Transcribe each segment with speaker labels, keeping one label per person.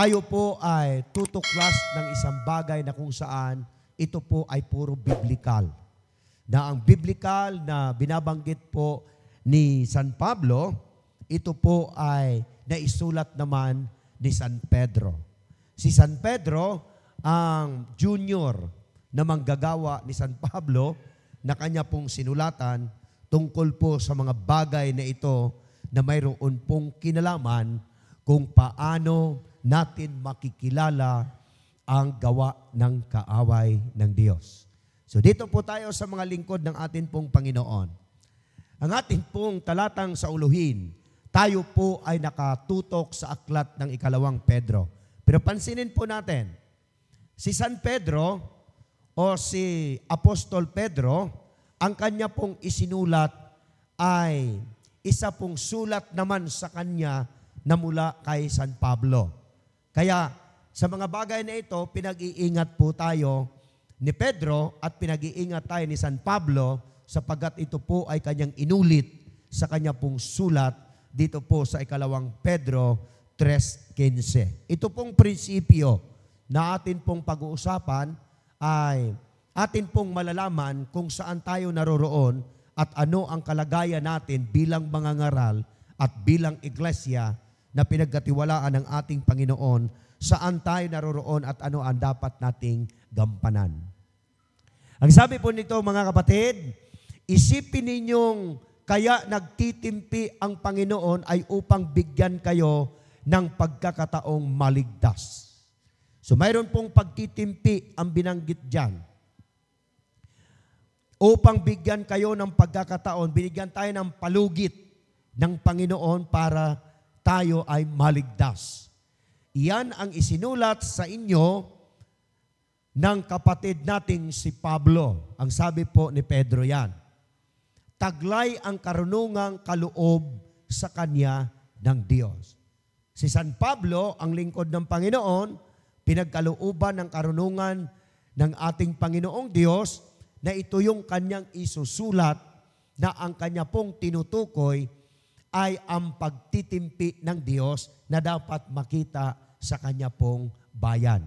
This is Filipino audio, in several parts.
Speaker 1: Tayo po ay tutuklas ng isang bagay na kung saan ito po ay puro biblical. Na ang biblical na binabanggit po ni San Pablo, ito po ay naisulat naman ni San Pedro. Si San Pedro ang junior na manggagawa ni San Pablo na kanya pong sinulatan tungkol po sa mga bagay na ito na mayroon pong kinalaman kung paano natin makikilala ang gawa ng kaaway ng Diyos. So dito po tayo sa mga lingkod ng atin pong Panginoon. Ang atin pong talatang sa uluhin, tayo po ay nakatutok sa aklat ng ikalawang Pedro. Pero pansinin po natin, si San Pedro o si Apostol Pedro, ang kanya pong isinulat ay isa pong sulat naman sa kanya na mula kay San Pablo. Kaya sa mga bagay na ito, pinag-iingat po tayo ni Pedro at pinag-iingat tayo ni San Pablo sapagat ito po ay kanyang inulit sa kanya pong sulat dito po sa ikalawang Pedro 3.15. Ito pong prinsipyo na atin pong pag-uusapan ay atin pong malalaman kung saan tayo naroroon at ano ang kalagayan natin bilang mga ngaral at bilang iglesia na pinagkatiwalaan ng ating Panginoon, saan tayo naroroon at ano ang dapat nating gampanan. Ang sabi po nito mga kapatid, isipin ninyong kaya nagtitimpi ang Panginoon ay upang bigyan kayo ng pagkakataong maligtas. So mayroon pong pagtitimpi ang binanggit dyan. Upang bigyan kayo ng pagkakataon, binigyan tayo ng palugit ng Panginoon para tayo ay maligtas. Iyan ang isinulat sa inyo ng kapatid nating si Pablo. Ang sabi po ni Pedro yan. Taglay ang karunungang kaloob sa kanya ng Diyos. Si San Pablo, ang lingkod ng Panginoon, pinagkalooban ng karunungan ng ating Panginoong Diyos na ito yung kanyang isusulat na ang kanya pong tinutukoy ay ang pagtitimpi ng Diyos na dapat makita sa kanya pong bayan.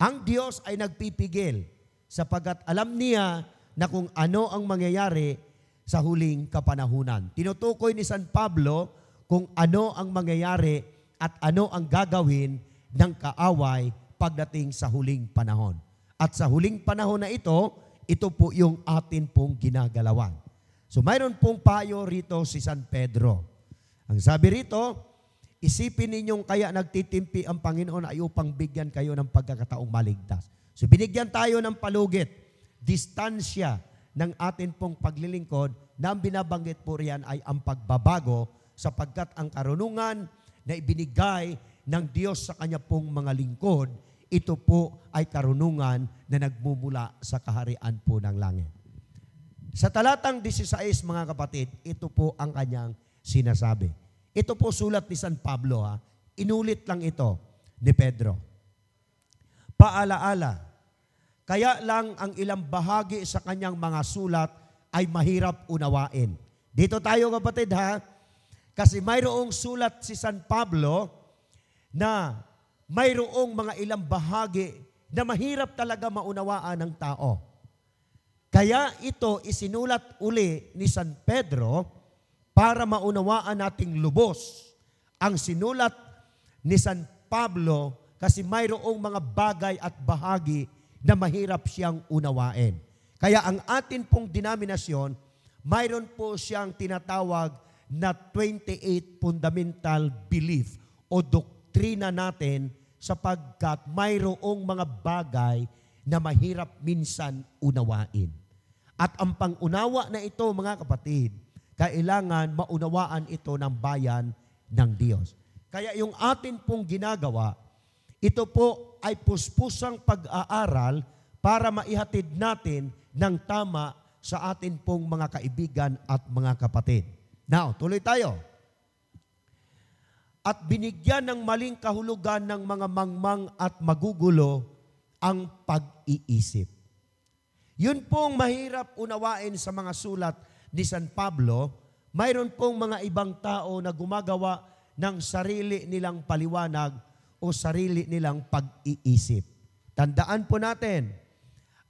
Speaker 1: Ang Diyos ay nagpipigil sapagat alam niya na kung ano ang mangyayari sa huling kapanahunan. Tinutukoy ni San Pablo kung ano ang mangyayari at ano ang gagawin ng kaaway pagdating sa huling panahon. At sa huling panahon na ito, ito po yung atin pong ginagalawan. So mayroon pong payo rito si San Pedro. Ang sabi rito, isipin ninyong kaya nagtitimpi ang Panginoon ay upang bigyan kayo ng pagkakataong maligtas. So binigyan tayo ng palugit, distansya ng atin pong paglilingkod na ang binabanggit po riyan ay ang pagbabago sapagkat ang karunungan na ibinigay ng Diyos sa kanya pong mga lingkod, ito po ay karunungan na nagmumula sa kaharian po ng langit. Sa talatang 16 mga kapatid, ito po ang kanyang sinasabi. Ito po sulat ni San Pablo ha. Inulit lang ito ni Pedro. Paalaala. Kaya lang ang ilang bahagi sa kanyang mga sulat ay mahirap unawain. Dito tayo kapatid ha. Kasi mayroong sulat si San Pablo na mayroong mga ilang bahagi na mahirap talaga maunawaan ng tao. Kaya ito isinulat uli ni San Pedro para maunawaan nating lubos ang sinulat ni San Pablo kasi mayroong mga bagay at bahagi na mahirap siyang unawain. Kaya ang atin pong denominasyon, mayroon po siyang tinatawag na 28 fundamental belief o doktrina natin sapagkat mayroong mga bagay na mahirap minsan unawain. At ang pangunawa na ito, mga kapatid, kailangan maunawaan ito ng bayan ng Diyos. Kaya yung atin pong ginagawa, ito po ay puspusang pag-aaral para maihatid natin ng tama sa atin pong mga kaibigan at mga kapatid. Now, tuloy tayo. At binigyan ng maling kahulugan ng mga mangmang at magugulo ang pag-iisip. Yun pong mahirap unawain sa mga sulat de San Pablo, mayroon pong mga ibang tao na gumagawa ng sarili nilang paliwanag o sarili nilang pag-iisip. Tandaan po natin,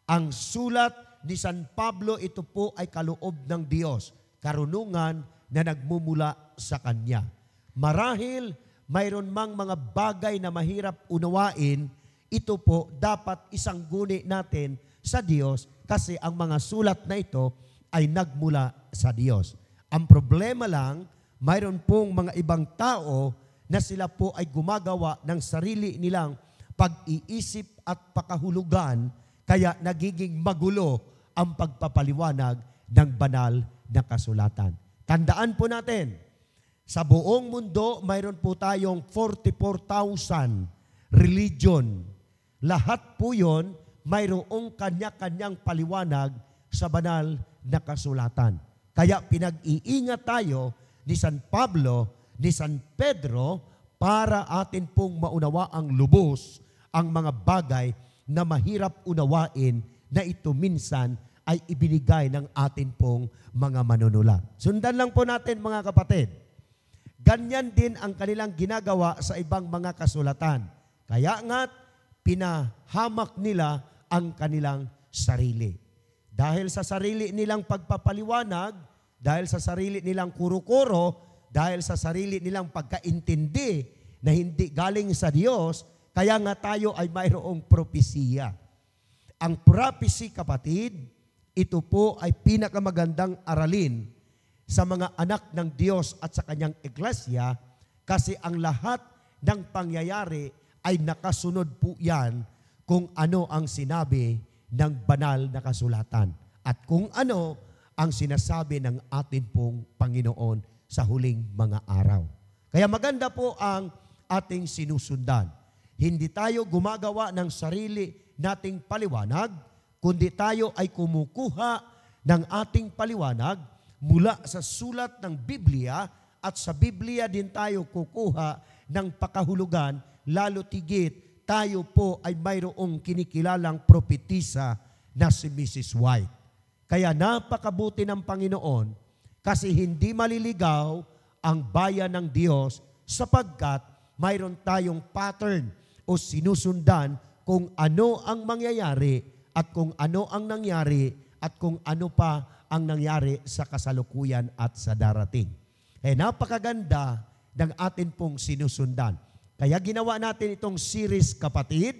Speaker 1: ang sulat ni San Pablo ito po ay kaloob ng Diyos, karunungan na nagmumula sa Kanya. Marahil mayroon mang mga bagay na mahirap unawain, ito po dapat isang guni natin sa Diyos kasi ang mga sulat na ito ay nagmula sa Diyos. Ang problema lang, mayroon pong mga ibang tao na sila po ay gumagawa ng sarili nilang pag-iisip at pakahulugan kaya nagiging magulo ang pagpapaliwanag ng banal na kasulatan. Tandaan po natin, sa buong mundo, mayroon po tayong 44,000 religion. Lahat po yon mayroong kanya-kanyang paliwanag sa banal na kasulatan. Kaya pinag-iingat tayo ni San Pablo, ni San Pedro, para atin pong maunawa ang lubos, ang mga bagay na mahirap unawain na ito minsan ay ibinigay ng atin pong mga manunula. Sundan lang po natin mga kapatid. Ganyan din ang kanilang ginagawa sa ibang mga kasulatan. Kaya nga't pinahamak nila ang kanilang sarili. Dahil sa sarili nilang pagpapaliwanag, dahil sa sarili nilang kuro-kuro, dahil sa sarili nilang pagkaintindi na hindi galing sa Diyos, kaya nga tayo ay mayroong propesiya. Ang prophecy, kapatid, ito po ay pinakamagandang aralin sa mga anak ng Diyos at sa kanyang iglesia kasi ang lahat ng pangyayari ay nakasunod po yan kung ano ang sinabi ng banal na kasulatan at kung ano ang sinasabi ng atin pong Panginoon sa huling mga araw. Kaya maganda po ang ating sinusundan. Hindi tayo gumagawa ng sarili nating paliwanag, kundi tayo ay kumukuha ng ating paliwanag mula sa sulat ng Biblia at sa Biblia din tayo kukuha ng pakahulugan lalo tigit tayo po ay mayroong kinikilalang propetisa na si Mrs. White. Kaya napakabuti ng Panginoon kasi hindi maliligaw ang bayan ng Diyos sapagkat mayroon tayong pattern o sinusundan kung ano ang mangyayari at kung ano ang nangyari at kung ano pa ang nangyari sa kasalukuyan at sa darating. Eh napakaganda ng atin pong sinusundan. Kaya ginawa natin itong series, kapatid,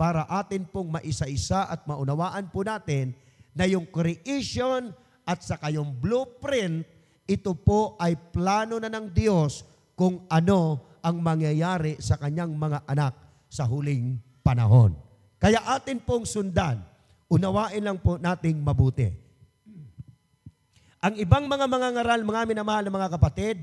Speaker 1: para atin pong maisa-isa at maunawaan po natin na yung creation at saka yung blueprint, ito po ay plano na ng Diyos kung ano ang mangyayari sa kanyang mga anak sa huling panahon. Kaya atin pong sundan, unawain lang po nating mabuti. Ang ibang mga mga ngaral, mga minamahal na mga kapatid,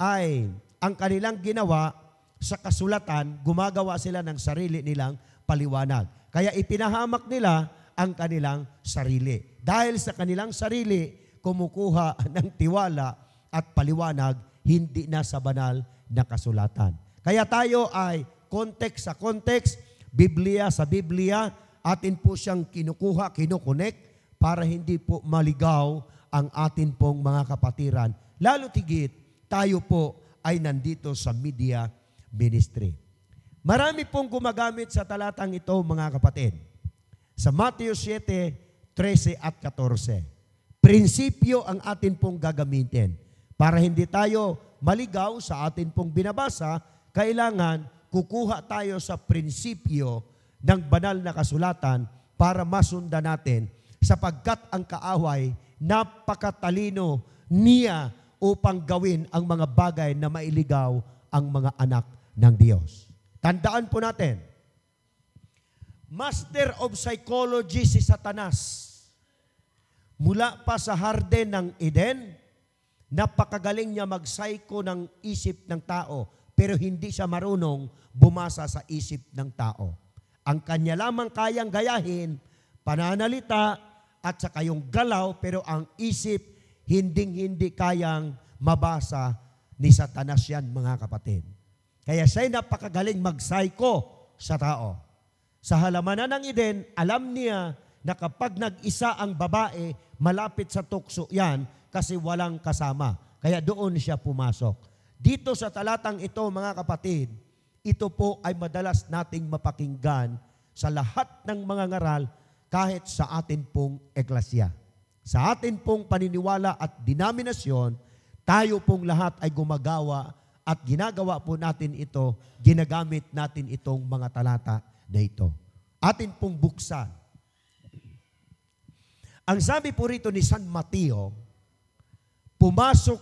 Speaker 1: ay ang kanilang ginawa sa kasulatan, gumagawa sila ng sarili nilang paliwanag. Kaya ipinahamak nila ang kanilang sarili. Dahil sa kanilang sarili, kumukuha ng tiwala at paliwanag hindi na sa banal na kasulatan. Kaya tayo ay context sa context, Biblia sa Biblia, atin po siyang kinukuha, kinukunek, para hindi po maligaw ang atin pong mga kapatiran. Lalo tigit, tayo po ay nandito sa media ministry. Marami pong gumagamit sa talatang ito, mga kapatid. Sa Matthew 7, 13 at 14. Prinsipyo ang atin pong gagamitin. Para hindi tayo maligaw sa atin pong binabasa, kailangan kukuha tayo sa prinsipyo ng banal na kasulatan para masunda natin sapagkat ang kaaway napakatalino niya upang gawin ang mga bagay na mailigaw ang mga anak ng Diyos. Tandaan po natin, Master of Psychology si Satanas. Mula pa sa Harden ng Eden, napakagaling niya mag-psycho ng isip ng tao, pero hindi siya marunong bumasa sa isip ng tao. Ang kanya lamang kayang gayahin, pananalita at saka yung galaw, pero ang isip hinding-hindi kayang mabasa ni Satanas yan, mga kapatid. Kaya siya'y napakagaling magpsycho sa tao. Sa halamanan ng Eden, alam niya na kapag nag-isa ang babae, malapit sa tukso yan kasi walang kasama. Kaya doon siya pumasok. Dito sa talatang ito, mga kapatid, ito po ay madalas nating mapakinggan sa lahat ng mga ngaral kahit sa atin pong eklasya. Sa atin pong paniniwala at dinaminasyon, tayo pong lahat ay gumagawa at ginagawa po natin ito, ginagamit natin itong mga talata na ito. Atin pong buksan. Ang sabi po rito ni San Mateo, pumasok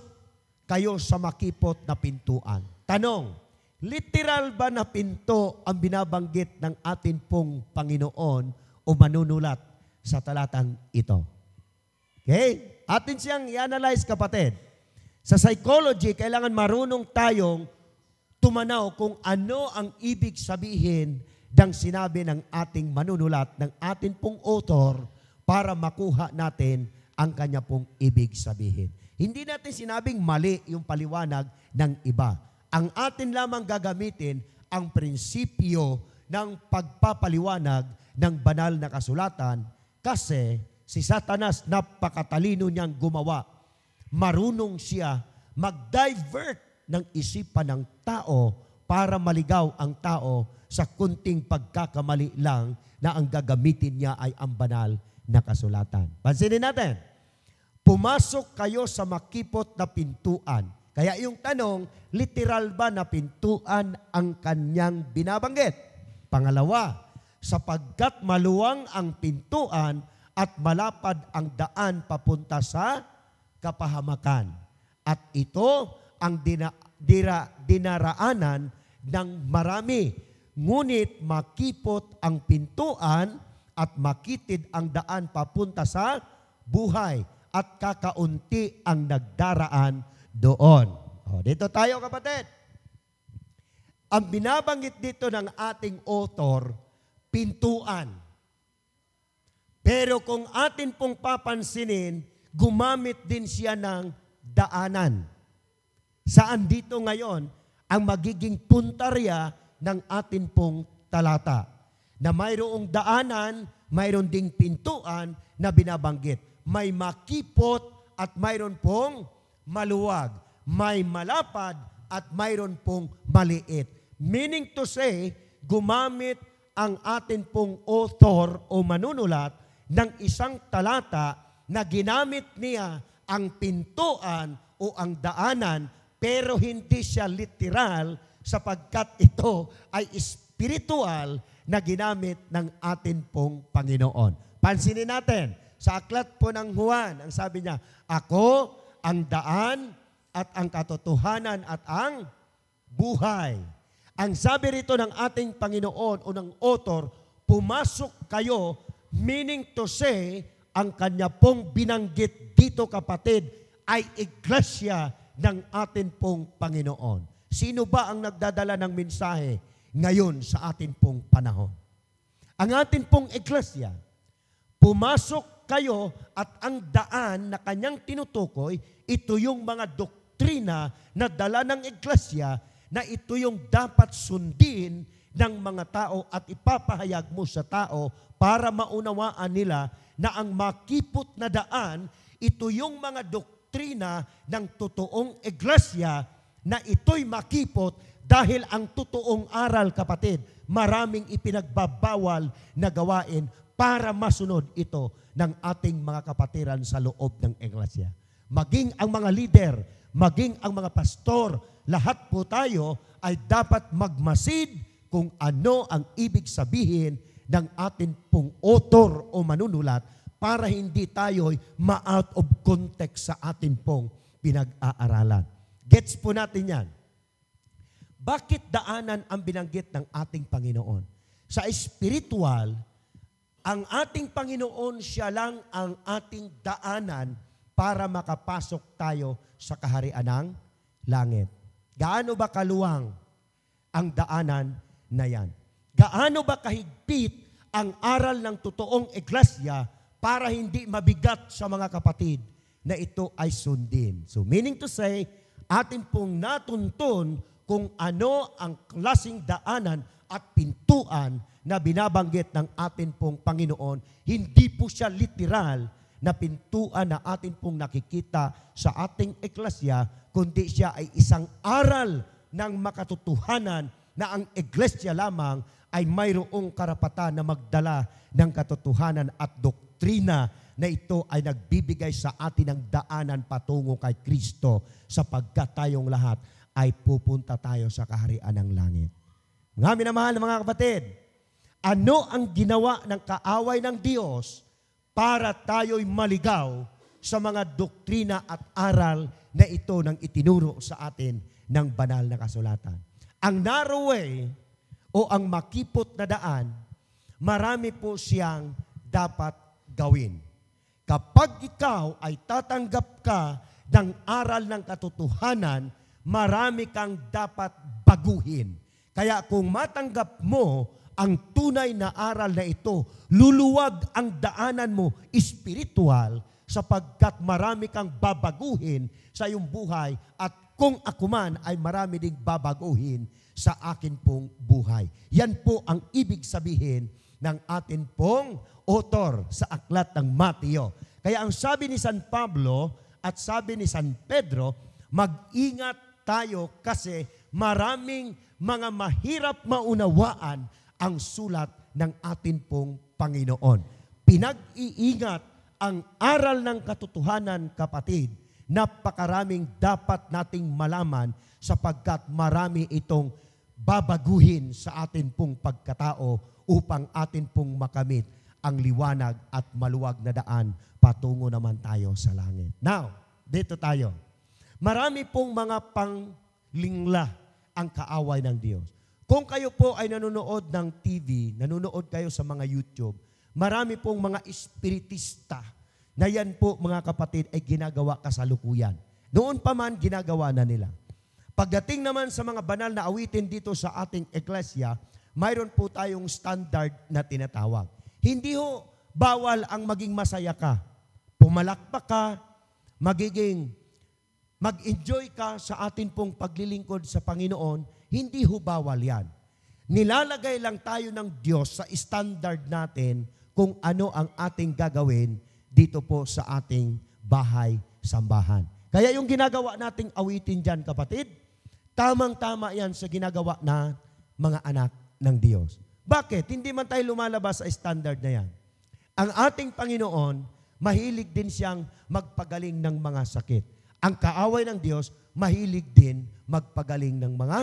Speaker 1: kayo sa makipot na pintuan. Tanong, literal ba na pinto ang binabanggit ng atin pong Panginoon o manunulat sa talatang ito? Okay? Atin siyang i-analyze kapatid. Sa psychology, kailangan marunong tayong tumanaw kung ano ang ibig sabihin ng sinabi ng ating manunulat, ng ating pong author para makuha natin ang kanya pong ibig sabihin. Hindi natin sinabing mali yung paliwanag ng iba. Ang atin lamang gagamitin ang prinsipyo ng pagpapaliwanag ng banal na kasulatan kasi si Satanas napakatalino niyang gumawa marunong siya mag-divert ng isipan ng tao para maligaw ang tao sa kunting pagkakamali lang na ang gagamitin niya ay ang banal na kasulatan. Pansinin natin, pumasok kayo sa makipot na pintuan. Kaya yung tanong, literal ba na pintuan ang kanyang binabanggit? Pangalawa, sapagkat maluwang ang pintuan at malapad ang daan papunta sa kapahamakan. At ito ang dina, dira, dinaraanan ng marami. Ngunit makipot ang pintuan at makitid ang daan papunta sa buhay at kakaunti ang nagdaraan doon. O, dito tayo kapatid. Ang binabanggit dito ng ating author, pintuan. Pero kung atin pong papansinin, gumamit din siya ng daanan. Saan dito ngayon ang magiging puntarya ng atin pong talata? Na mayroong daanan, mayroon ding pintuan na binabanggit. May makipot at mayroon pong maluwag. May malapad at mayroon pong maliit. Meaning to say, gumamit ang atin pong author o manunulat ng isang talata na ginamit niya ang pintuan o ang daanan pero hindi siya literal sapagkat ito ay spiritual na ginamit ng atin pong Panginoon. Pansinin natin, sa aklat po ng Juan, ang sabi niya, Ako ang daan at ang katotohanan at ang buhay. Ang sabi rito ng ating Panginoon o ng author, pumasok kayo, meaning to say, ang kanya pong binanggit dito kapatid ay iglesia ng atin pong Panginoon. Sino ba ang nagdadala ng mensahe ngayon sa atin pong panahon? Ang atin pong iglesia, pumasok kayo at ang daan na kanyang tinutukoy, ito yung mga doktrina na dala ng iglesia na ito yung dapat sundin ng mga tao at ipapahayag mo sa tao para maunawaan nila na ang makipot na daan, ito yung mga doktrina ng totoong iglesia na ito'y makipot dahil ang totoong aral, kapatid, maraming ipinagbabawal na gawain para masunod ito ng ating mga kapatiran sa loob ng iglesia. Maging ang mga leader, maging ang mga pastor, lahat po tayo ay dapat magmasid kung ano ang ibig sabihin ng atin pong author o manunulat para hindi tayo ma-out of context sa atin pong pinag-aaralan. Gets po natin yan. Bakit daanan ang binanggit ng ating Panginoon? Sa spiritual, ang ating Panginoon siya lang ang ating daanan para makapasok tayo sa kaharian ng langit. Gaano ba kaluwang ang daanan na yan? Gaano ba kahigpit ang aral ng totoong iglesia para hindi mabigat sa mga kapatid na ito ay sundin. So meaning to say, atin pong natuntun kung ano ang klasing daanan at pintuan na binabanggit ng atin pong Panginoon. Hindi po siya literal na pintuan na atin pong nakikita sa ating eklesya, kundi siya ay isang aral ng makatotohanan na ang eklesya lamang ay mayroong karapatan na magdala ng katotohanan at doktrina na ito ay nagbibigay sa atin ng daanan patungo kay Kristo sapagkat tayong lahat ay pupunta tayo sa kaharian ng langit. Mga minamahal na mga kapatid, ano ang ginawa ng kaaway ng Diyos para tayo'y maligaw sa mga doktrina at aral na ito nang itinuro sa atin ng banal na kasulatan? Ang narrow way o ang makipot na daan, marami po siyang dapat gawin. Kapag ikaw ay tatanggap ka ng aral ng katotohanan, marami kang dapat baguhin. Kaya kung matanggap mo ang tunay na aral na ito, luluwag ang daanan mo espiritual sapagkat marami kang babaguhin sa iyong buhay at kung ako man ay marami ding babaguhin sa akin pong buhay. Yan po ang ibig sabihin ng atin pong author sa aklat ng Mateo. Kaya ang sabi ni San Pablo at sabi ni San Pedro, mag-ingat tayo kasi maraming mga mahirap maunawaan ang sulat ng atin pong Panginoon. Pinag-iingat ang aral ng katotohanan, kapatid, napakaraming dapat nating malaman sapagkat marami itong babaguhin sa atin pong pagkatao upang atin pong makamit ang liwanag at maluwag na daan patungo naman tayo sa langit. Now, dito tayo. Marami pong mga panglingla ang kaaway ng Diyos. Kung kayo po ay nanonood ng TV, nanonood kayo sa mga YouTube, marami pong mga espiritista na yan po mga kapatid ay ginagawa kasalukuyan. Noon pa man ginagawa na nila. Pagdating naman sa mga banal na awitin dito sa ating eklesya, mayroon po tayong standard na tinatawag. Hindi ho bawal ang maging masaya ka. Pumalakpak ka, magiging mag-enjoy ka sa atin pong paglilingkod sa Panginoon, hindi ho bawal yan. Nilalagay lang tayo ng Diyos sa standard natin kung ano ang ating gagawin dito po sa ating bahay sambahan. Kaya yung ginagawa nating awitin dyan, kapatid, Tamang-tama yan sa ginagawa na mga anak ng Diyos. Bakit? Hindi man tayo lumalabas sa standard na yan. Ang ating Panginoon, mahilig din siyang magpagaling ng mga sakit. Ang kaaway ng Diyos, mahilig din magpagaling ng mga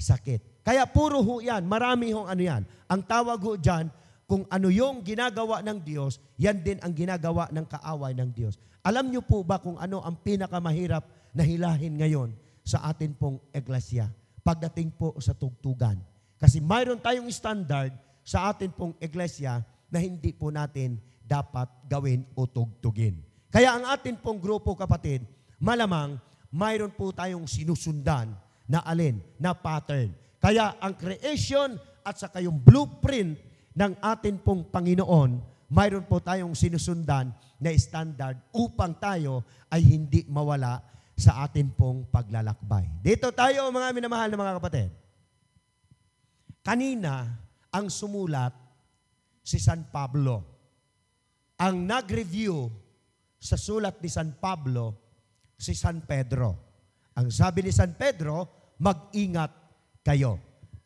Speaker 1: sakit. Kaya puro ho yan, marami hong ano yan. Ang tawag ho dyan, kung ano yung ginagawa ng Diyos, yan din ang ginagawa ng kaaway ng Diyos. Alam niyo po ba kung ano ang pinakamahirap na hilahin ngayon sa atin pong iglesia pagdating po sa tugtugan. Kasi mayroon tayong standard sa atin pong iglesia na hindi po natin dapat gawin o tugtugin. Kaya ang atin pong grupo kapatid, malamang mayroon po tayong sinusundan na alin, na pattern. Kaya ang creation at sa kayong blueprint ng atin pong Panginoon, mayroon po tayong sinusundan na standard upang tayo ay hindi mawala sa atin pong paglalakbay. Dito tayo mga minamahal na mga kapatid. Kanina, ang sumulat si San Pablo. Ang nag-review sa sulat ni San Pablo, si San Pedro. Ang sabi ni San Pedro, mag-ingat kayo.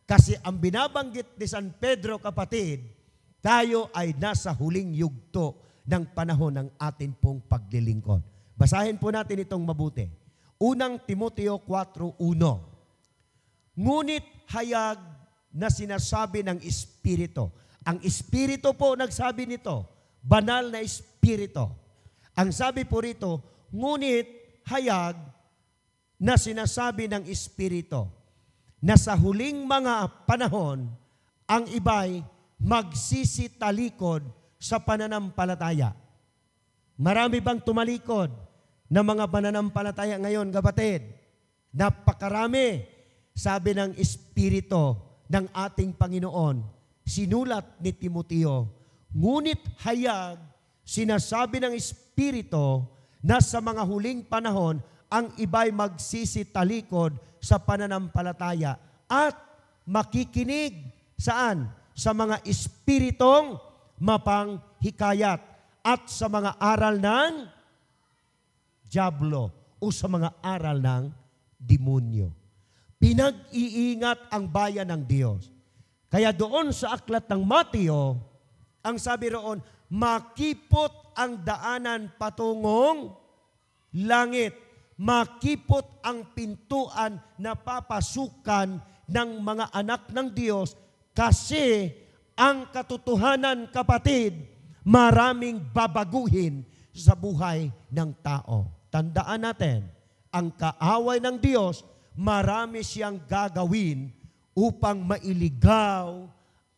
Speaker 1: Kasi ang binabanggit ni San Pedro, kapatid, tayo ay nasa huling yugto ng panahon ng atin pong paglilingkod. Basahin po natin itong mabuti. Unang Timoteo 4.1 Ngunit hayag na sinasabi ng Espiritu. Ang Espiritu po nagsabi nito, banal na Espiritu. Ang sabi po rito, ngunit hayag na sinasabi ng Espiritu na sa huling mga panahon, ang iba'y magsisitalikod sa pananampalataya. Marami bang tumalikod? na mga pananampalataya ngayon, kapatid. Napakarami, sabi ng Espiritu ng ating Panginoon, sinulat ni Timoteo, ngunit hayag, sinasabi ng Espiritu na sa mga huling panahon, ang iba'y magsisitalikod sa pananampalataya at makikinig saan? Sa mga espiritong mapanghikayat at sa mga aral ng Diablo o sa mga aral ng demonyo. Pinag-iingat ang bayan ng Diyos. Kaya doon sa aklat ng Mateo, ang sabi roon, makipot ang daanan patungong langit. Makipot ang pintuan na papasukan ng mga anak ng Diyos kasi ang katotohanan kapatid maraming babaguhin sa buhay ng tao. Tandaan natin, ang kaaway ng Diyos, marami siyang gagawin upang mailigaw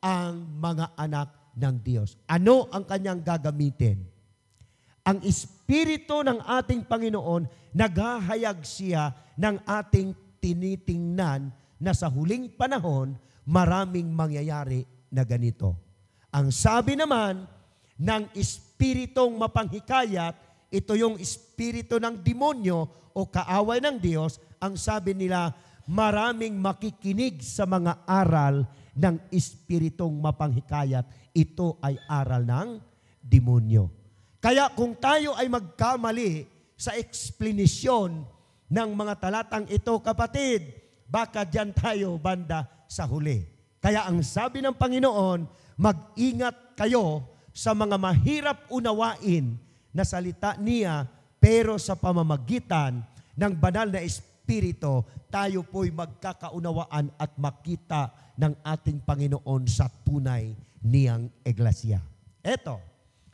Speaker 1: ang mga anak ng Diyos. Ano ang kanyang gagamitin? Ang Espiritu ng ating Panginoon, naghahayag siya ng ating tinitingnan na sa huling panahon, maraming mangyayari na ganito. Ang sabi naman ng Espiritong mapanghikayat, ito yung espiritu ng demonyo o kaaway ng Diyos. Ang sabi nila, maraming makikinig sa mga aral ng espiritong mapanghikayat. Ito ay aral ng demonyo. Kaya kung tayo ay magkamali sa explanation ng mga talatang ito, kapatid, baka dyan tayo banda sa huli. Kaya ang sabi ng Panginoon, mag-ingat kayo sa mga mahirap unawain na salita niya, pero sa pamamagitan ng banal na Espiritu, tayo po'y magkakaunawaan at makita ng ating Panginoon sa tunay niyang iglesia. Eto,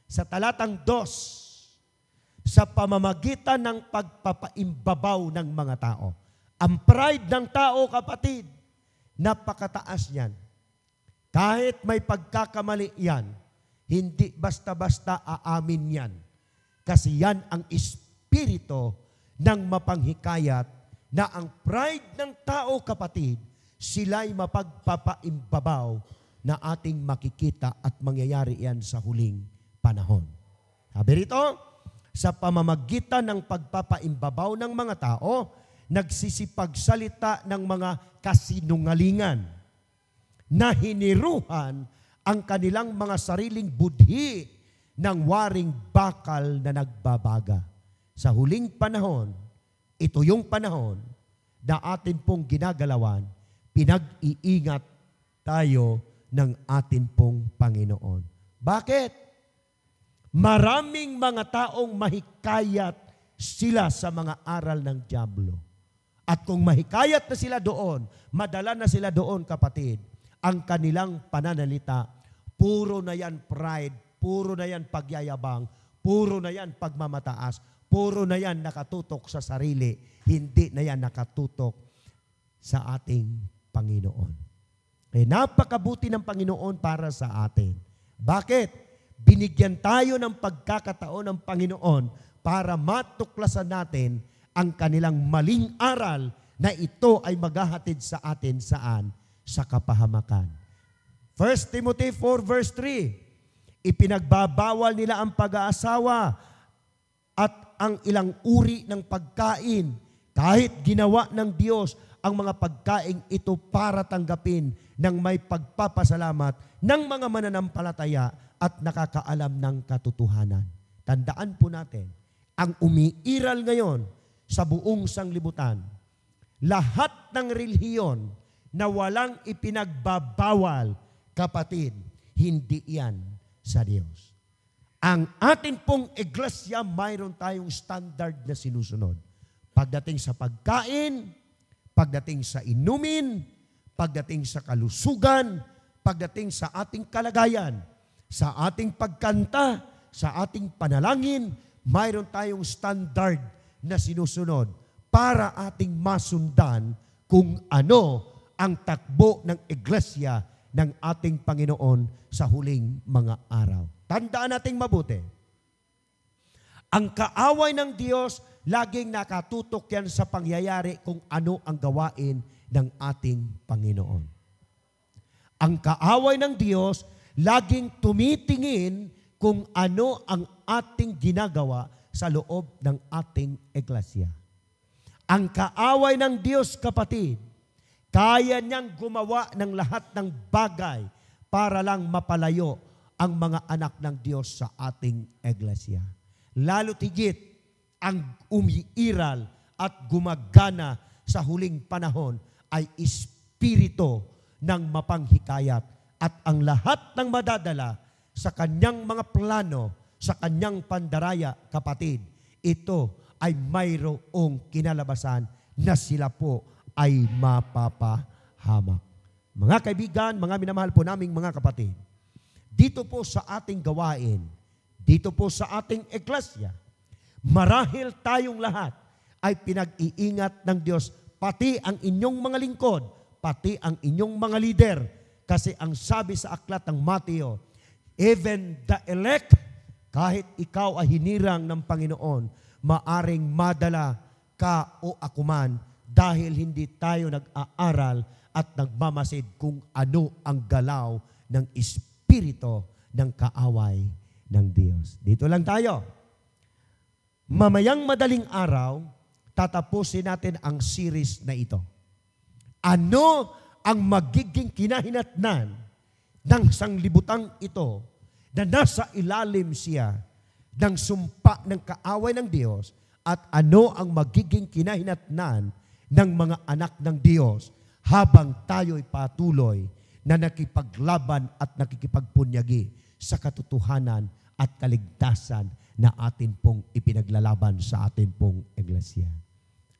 Speaker 1: sa talatang 2, sa pamamagitan ng pagpapaimbabaw ng mga tao. Ang pride ng tao, kapatid, napakataas niyan. Kahit may pagkakamali yan, hindi basta-basta aamin yan kasi yan ang espiritu ng mapanghikayat na ang pride ng tao, kapatid, sila'y mapagpapaimbabaw na ating makikita at mangyayari yan sa huling panahon. Sabi rito, sa pamamagitan ng pagpapaimbabaw ng mga tao, nagsisipagsalita ng mga kasinungalingan na hiniruhan ang kanilang mga sariling budhi ng waring bakal na nagbabaga. Sa huling panahon, ito yung panahon na atin pong ginagalawan, pinag-iingat tayo ng atin pong Panginoon. Bakit? Maraming mga taong mahikayat sila sa mga aral ng Diablo. At kung mahikayat na sila doon, madala na sila doon kapatid, ang kanilang pananalita, puro na yan pride, Puro na yan pagyayabang. Puro na yan pagmamataas. Puro na yan nakatutok sa sarili. Hindi na yan nakatutok sa ating Panginoon. Kaya eh, napakabuti ng Panginoon para sa atin. Bakit? Binigyan tayo ng pagkakataon ng Panginoon para matuklasan natin ang kanilang maling aral na ito ay maghahatid sa atin saan? Sa kapahamakan. 1 Timothy 4 verse 3, Ipinagbabawal nila ang pag-aasawa at ang ilang uri ng pagkain. Kahit ginawa ng Diyos ang mga pagkain ito para tanggapin ng may pagpapasalamat ng mga mananampalataya at nakakaalam ng katotohanan. Tandaan po natin, ang umiiral ngayon sa buong sanglibutan, lahat ng relihiyon na walang ipinagbabawal, kapatid, hindi yan sa Diyos. Ang atin pong iglesia, mayroon tayong standard na sinusunod. Pagdating sa pagkain, pagdating sa inumin, pagdating sa kalusugan, pagdating sa ating kalagayan, sa ating pagkanta, sa ating panalangin, mayroon tayong standard na sinusunod para ating masundan kung ano ang takbo ng iglesia ng ating Panginoon sa huling mga araw. Tandaan nating mabuti. Ang kaaway ng Diyos, laging nakatutok yan sa pangyayari kung ano ang gawain ng ating Panginoon. Ang kaaway ng Diyos, laging tumitingin kung ano ang ating ginagawa sa loob ng ating eklasya. Ang kaaway ng Diyos, kapatid, kaya niyang gumawa ng lahat ng bagay para lang mapalayo ang mga anak ng Diyos sa ating iglesia. Lalo tigit ang umiiral at gumagana sa huling panahon ay espirito ng mapanghikayat at ang lahat ng madadala sa kanyang mga plano, sa kanyang pandaraya, kapatid, ito ay mayroong kinalabasan na sila po ay mapapahamak. Mga kaibigan, mga minamahal po naming mga kapatid, dito po sa ating gawain, dito po sa ating eklesya, marahil tayong lahat ay pinag-iingat ng Diyos, pati ang inyong mga lingkod, pati ang inyong mga lider. Kasi ang sabi sa aklat ng Mateo, even the elect, kahit ikaw ay hinirang ng Panginoon, maaring madala ka o akuman dahil hindi tayo nag-aaral at nagmamasid kung ano ang galaw ng Espiritu ng kaaway ng Diyos. Dito lang tayo. Mamayang madaling araw, tatapusin natin ang series na ito. Ano ang magiging kinahinatnan ng sanglibutang ito na nasa ilalim siya ng sumpa ng kaaway ng Diyos at ano ang magiging kinahinatnan ng mga anak ng Diyos habang tayo'y patuloy na nakipaglaban at nakikipagpunyagi sa katotohanan at kaligtasan na atin pong ipinaglalaban sa atin pong iglesia.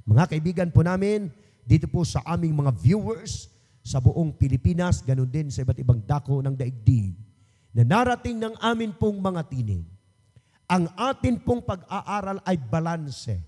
Speaker 1: Mga kaibigan po namin, dito po sa aming mga viewers sa buong Pilipinas, ganun din sa iba't ibang dako ng daigdig, na narating ng amin pong mga tinig, ang atin pong pag-aaral ay balanse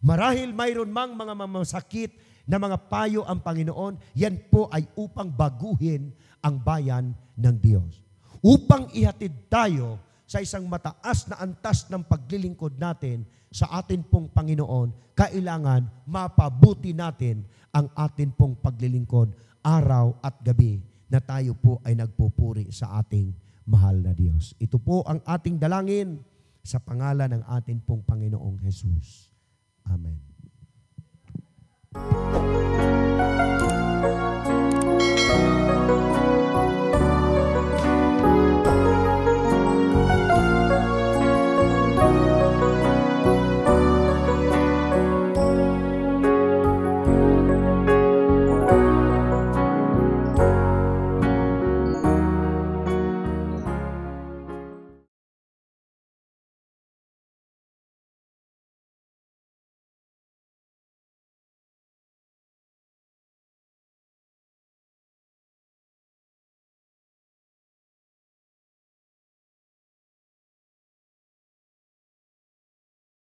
Speaker 1: Marahil mayroon mang mga mamasakit na mga payo ang Panginoon, yan po ay upang baguhin ang bayan ng Diyos. Upang ihatid tayo sa isang mataas na antas ng paglilingkod natin sa atin pong Panginoon, kailangan mapabuti natin ang atin pong paglilingkod araw at gabi na tayo po ay nagpupuri sa ating mahal na Diyos. Ito po ang ating dalangin sa pangalan ng atin pong Panginoong Jesus. Amen.